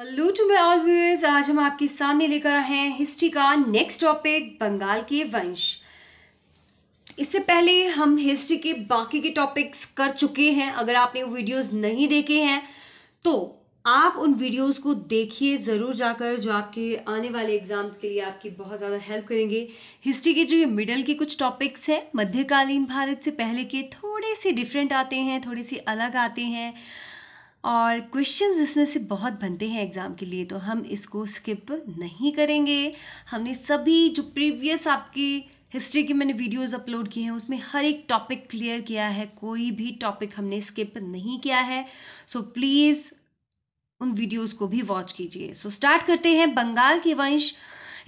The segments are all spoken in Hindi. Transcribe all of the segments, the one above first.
hello to my all viewers आज हम आपके सामने लेकर आए हैं हिस्ट्री का नेक्स्ट टॉपिक बंगाल के वंश इससे पहले हम हिस्ट्री के बाकी के टॉपिक्स कर चुके हैं अगर आपने वो वीडियोज़ नहीं देखे हैं तो आप उन वीडियोस को देखिए ज़रूर जाकर जो आपके आने वाले एग्ज़ाम्स के लिए आपकी बहुत ज़्यादा हेल्प करेंगे हिस्ट्री के जो ये मिडल के कुछ टॉपिक्स हैं मध्यकालीन भारत से पहले के थोड़े से डिफरेंट आते हैं थोड़े से अलग आते हैं और क्वेश्चंस इसमें से बहुत बनते हैं एग्ज़ाम के लिए तो हम इसको स्किप नहीं करेंगे हमने सभी जो प्रीवियस आपकी हिस्ट्री की मैंने वीडियोस अपलोड किए हैं उसमें हर एक टॉपिक क्लियर किया है कोई भी टॉपिक हमने स्किप नहीं किया है सो so, प्लीज़ उन वीडियोस को भी वॉच कीजिए सो so, स्टार्ट करते हैं बंगाल के वंश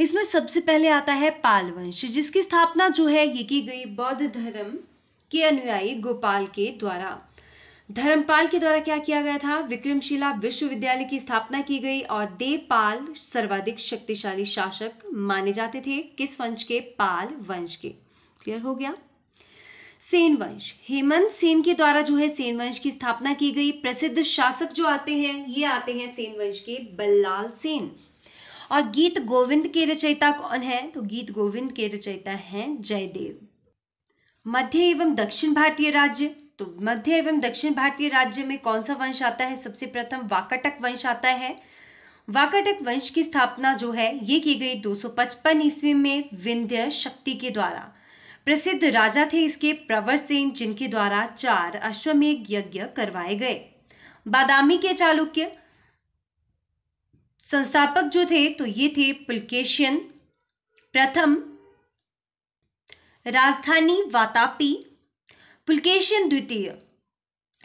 इसमें सबसे पहले आता है पाल वंश जिसकी स्थापना जो है ये की गई बौद्ध धर्म के अनुयायी गोपाल के द्वारा धर्मपाल के द्वारा क्या किया गया था विक्रमशिला विश्वविद्यालय की स्थापना की गई और देवपाल सर्वाधिक शक्तिशाली शासक माने जाते थे किस वंश के पाल वंश के क्लियर हो गया सेन वंश हेमंत सेन के द्वारा जो है सेन वंश की स्थापना की गई प्रसिद्ध शासक जो आते हैं ये आते हैं सेन वंश के बल्लाल सेन और गीत गोविंद के रचयिता कौन है तो गीत गोविंद के रचयिता हैं जयदेव मध्य एवं दक्षिण भारतीय राज्य तो मध्य एवं दक्षिण भारतीय राज्य में कौन सा वंश आता है सबसे प्रथम वाकटक वंश आता है वाकटक वंश की स्थापना जो है ये की गई 255 सौ ईस्वी में विंध्य शक्ति के द्वारा प्रसिद्ध राजा थे इसके प्रवर सेन जिनके द्वारा चार अश्वमेघ यज्ञ करवाए गए बादामी के चालुक्य संस्थापक जो थे तो ये थे पुलकेशियन प्रथम राजधानी वातापी पुलकेशिन द्वितीय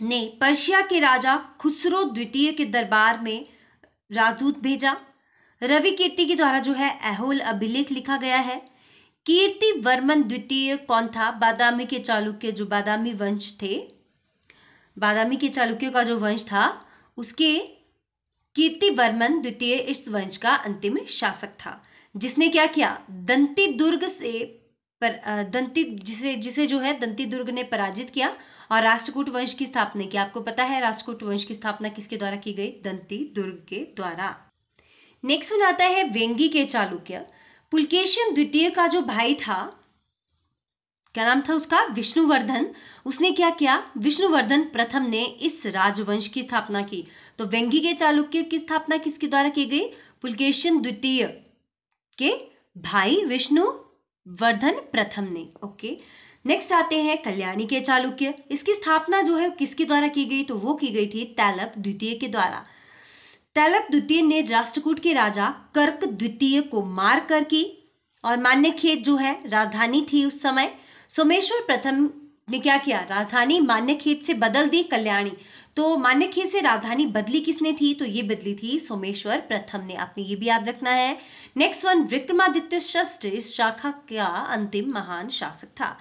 ने पर्शिया के राजा खुसरो द्वितीय के दरबार में राजदूत भेजा रवि कीर्ति के द्वारा जो है अहोल अभिलेख लिखा गया है कीर्ति वर्मन द्वितीय कौन था बादामी के चालुक्य जो बादामी वंश थे बादामी के चालुक्यों का जो वंश था उसके कीर्ति वर्मन द्वितीय इस वंश का अंतिम शासक था जिसने क्या किया दंती दुर्ग से पर दंती जिसे जिसे जो है दंती दुर्ग ने पराजित किया और राष्ट्रकूट वंश की स्थापना की आपको पता है राष्ट्रकूट वंश की स्थापना किसके द्वारा की गई दंती दुर्ग के द्वारा नेक्स्ट वन आता है वेंगी के चालुक्य पुलकेशन द्वितीय का जो भाई था क्या नाम था उसका विष्णुवर्धन उसने क्या किया विष्णुवर्धन प्रथम ने इस राजवंश की स्थापना की तो वेंगी के चालुक्य की स्थापना किसके द्वारा की गई पुलकेशन द्वितीय के भाई विष्णु वर्धन प्रथम ने ओके नेक्स्ट आते हैं कल्याणी के चालुक्य इसकी स्थापना जो है किसके द्वारा की गई तो वो की गई थी तैलप द्वितीय के द्वारा तैलप द्वितीय ने राष्ट्रकूट के राजा कर्क द्वितीय को मार कर की और मान्य खेत जो है राजधानी थी उस समय सोमेश्वर प्रथम ने क्या किया राजधानी मान्यखेत से बदल दी कल्याणी तो मान्यखेत से राजधानी बदली किसने थी तो ये बदली थी सोमेश्वर प्रथम ने आपने ये भी याद रखना है नेक्स्ट वन विक्रमादित्य शस्त्र इस शाखा का अंतिम महान शासक था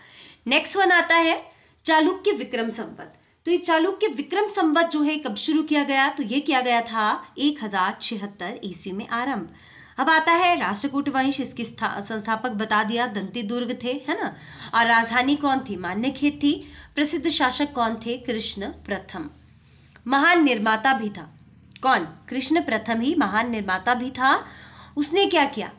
नेक्स्ट वन आता है चालुक्य विक्रम संवत तो ये चालुक्य विक्रम संवत जो है कब शुरू किया गया तो ये किया गया था एक हजार ईस्वी में आरंभ अब आता है राष्ट्रकूट वंश इसकी संस्थापक बता दिया दंती दुर्ग थे है ना और राजधानी कौन थी मान्य खेत थी प्रसिद्ध शासक कौन थे कृष्ण प्रथम महान निर्माता भी था कौन कृष्ण प्रथम ही महान निर्माता भी था उसने क्या किया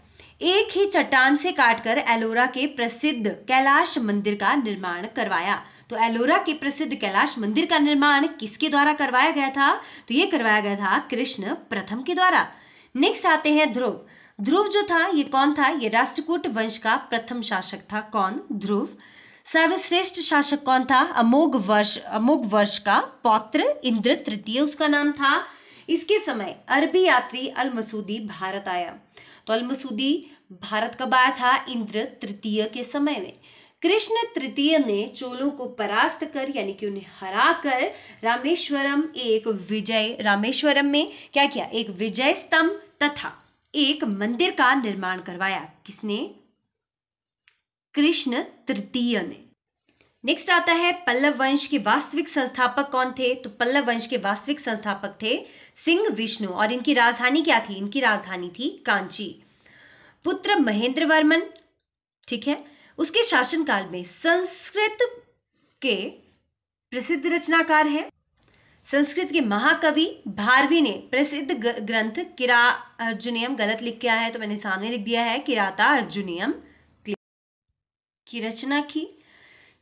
एक ही चट्टान से काटकर एलोरा के प्रसिद्ध कैलाश मंदिर का निर्माण करवाया तो एलोरा के प्रसिद्ध कैलाश मंदिर का निर्माण किसके द्वारा करवाया गया था तो यह करवाया गया था कृष्ण प्रथम के द्वारा नेक्स्ट आते हैं ध्रुव ध्रुव जो था ये कौन था ये राष्ट्रकूट वंश का प्रथम शासक था कौन ध्रुव सर्वश्रेष्ठ शासक कौन था अमोघ वर्ष अमोघ वर्ष का पौत्र इंद्र तृतीय उसका नाम था इसके समय अरबी यात्री अल मसूदी भारत आया तो अल मसूदी भारत कब आया था इंद्र तृतीय के समय में कृष्ण तृतीय ने चोलों को परास्त कर यानी कि उन्हें हरा कर रामेश्वरम एक विजय रामेश्वरम में क्या किया एक विजय स्तंभ तथा एक मंदिर का निर्माण करवाया किसने कृष्ण तृतीय ने नेक्स्ट आता है पल्लव वंश के वास्तविक संस्थापक कौन थे तो पल्लव वंश के वास्तविक संस्थापक थे सिंह विष्णु और इनकी राजधानी क्या थी इनकी राजधानी थी कांची पुत्र महेंद्र वर्मन ठीक है उसके शासनकाल में संस्कृत के प्रसिद्ध रचनाकार हैं संस्कृत के महाकवि भारवी ने प्रसिद्ध ग्रंथ किरा अर्जुनियम गलत लिख के आया है तो मैंने सामने लिख दिया है किराता अर्जुनियम की रचना की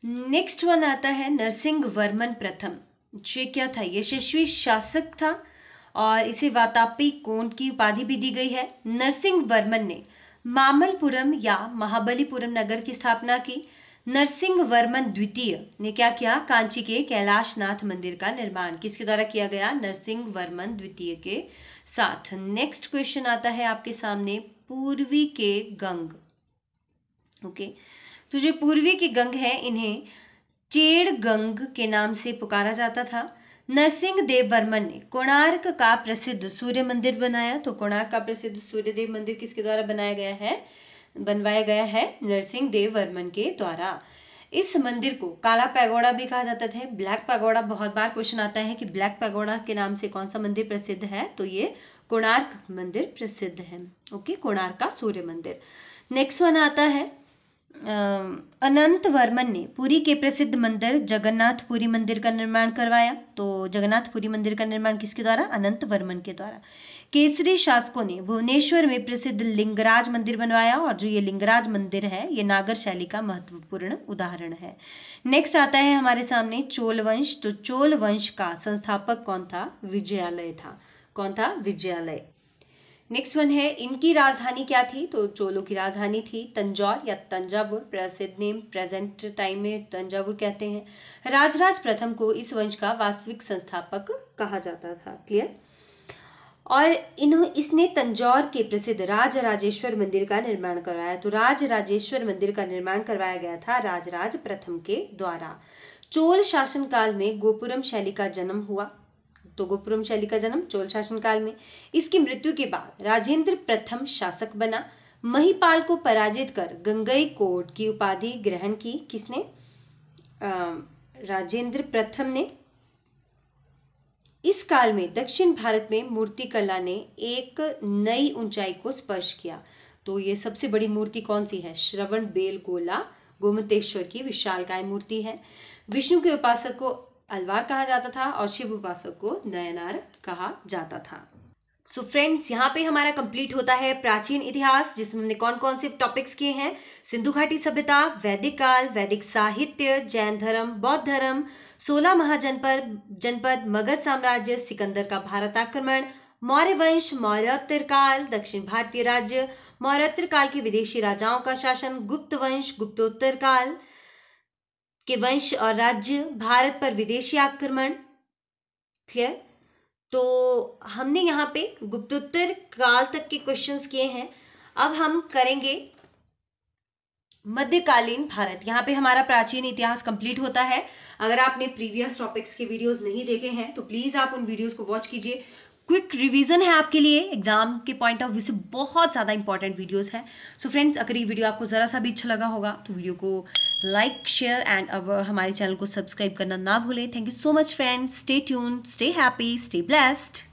नेक्स्ट वन आता है नरसिंह वर्मन प्रथम ये क्या था यशस्वी शासक था और इसे वातापी कोण की उपाधि भी दी गई है नरसिंह वर्मन ने मामलपुरम या महाबलीपुरम नगर की स्थापना की नरसिंह वर्मन द्वितीय ने क्या किया कांची के कैलाशनाथ मंदिर का निर्माण किसके द्वारा किया गया नरसिंह वर्मन द्वितीय के साथ नेक्स्ट क्वेश्चन आता है आपके सामने पूर्वी के गंग ओके तो जो पूर्वी के गंग है इन्हें चेड़ गंग के नाम से पुकारा जाता था नरसिंह देव वर्मन ने कोणार्क का प्रसिद्ध सूर्य मंदिर बनाया तो कोणार्क का प्रसिद्ध सूर्य देव मंदिर किसके द्वारा बनाया गया है बनवाया गया है नरसिंह देव वर्मन के द्वारा इस मंदिर को काला पैगोड़ा भी कहा जाता था ब्लैक पैगोड़ा बहुत बार क्वेश्चन आता है कि ब्लैक पैगोड़ा के नाम से कौन सा मंदिर प्रसिद्ध है तो ये कोणार्क मंदिर प्रसिद्ध है ओके कोणार्क का सूर्य मंदिर नेक्स्ट वन आता है अनंत वर्मन ने पुरी के प्रसिद्ध मंदिर जगन्नाथपुरी मंदिर का निर्माण करवाया तो जगन्नाथपुरी मंदिर का निर्माण किसके द्वारा अनंत वर्मन के द्वारा केसरी शासकों ने भुवनेश्वर में प्रसिद्ध लिंगराज मंदिर बनवाया और जो ये लिंगराज मंदिर है ये नागर शैली का महत्वपूर्ण उदाहरण है नेक्स्ट आता है हमारे सामने चोल वंश तो चोल वंश का संस्थापक कौन था विजयालय था कौन था विजयालय नेक्स्ट वन है इनकी राजधानी क्या थी तो चोलों की राजधानी थी तंजौर या तंजावुर प्रसिद्ध नेम प्रेजेंट टाइम में तंजावुर कहते हैं राजराज प्रथम को इस वंश का वास्तविक संस्थापक कहा जाता था क्लियर और इन्हों इसने तंजौर के प्रसिद्ध राज राजेश्वर मंदिर का निर्माण करवाया तो राज राजेश्वर मंदिर का निर्माण करवाया गया था राजराज प्रथम के द्वारा चोल शासनकाल में गोपुरम शैली का जन्म हुआ तोगोपुरम शैली का जन्म चोल काल में इसकी मृत्यु के बाद राजेंद्र प्रथम शासक बना महिपाल को पराजित कर गंगई कोट की उपाधि ग्रहण की किसने राजेंद्र प्रथम ने इस काल में दक्षिण भारत में मूर्ति कला ने एक नई ऊंचाई को स्पर्श किया तो ये सबसे बड़ी मूर्ति कौन सी है श्रवण बेल गोला गोमतेश्वर की विशालकाय मूर्ति है विष्णु के उपासक को अलवार कहा जाता था और शिव उपासक को नयनार कहा जाता था सो so फ्रेंड्स यहाँ पे हमारा कंप्लीट होता है प्राचीन इतिहास जिसमें हमने कौन कौन से टॉपिक्स किए हैं सिंधु घाटी सभ्यता वैदिक काल वैदिक साहित्य जैन धर्म बौद्ध धर्म सोलह महाजनपद जनपद मगध साम्राज्य सिकंदर का भारत आक्रमण मौर्य वंश मौर्योत्तर काल दक्षिण भारतीय राज्य मौर्योत्तर काल के विदेशी राजाओं का शासन गुप्त वंश गुप्तोत्तर काल के वंश और राज्य भारत पर विदेशी आक्रमण क्लियर तो हमने यहाँ पे गुप्तोत्तर काल तक के क्वेश्चंस किए हैं अब हम करेंगे मध्यकालीन भारत यहाँ पे हमारा प्राचीन इतिहास कंप्लीट होता है अगर आपने प्रीवियस टॉपिक्स के वीडियोस नहीं देखे हैं तो प्लीज़ आप उन वीडियोस को वॉच कीजिए क्विक रिवीजन है आपके लिए एग्जाम के पॉइंट ऑफ व्यू से बहुत ज़्यादा इंपॉर्टेंट वीडियोज है सो फ्रेंड्स अगर ये वीडियो आपको ज़रा सा भी अच्छा लगा होगा तो वीडियो को लाइक शेयर एंड अब हमारे चैनल को सब्सक्राइब करना ना भूलें thank you so much friends stay tune stay happy stay blessed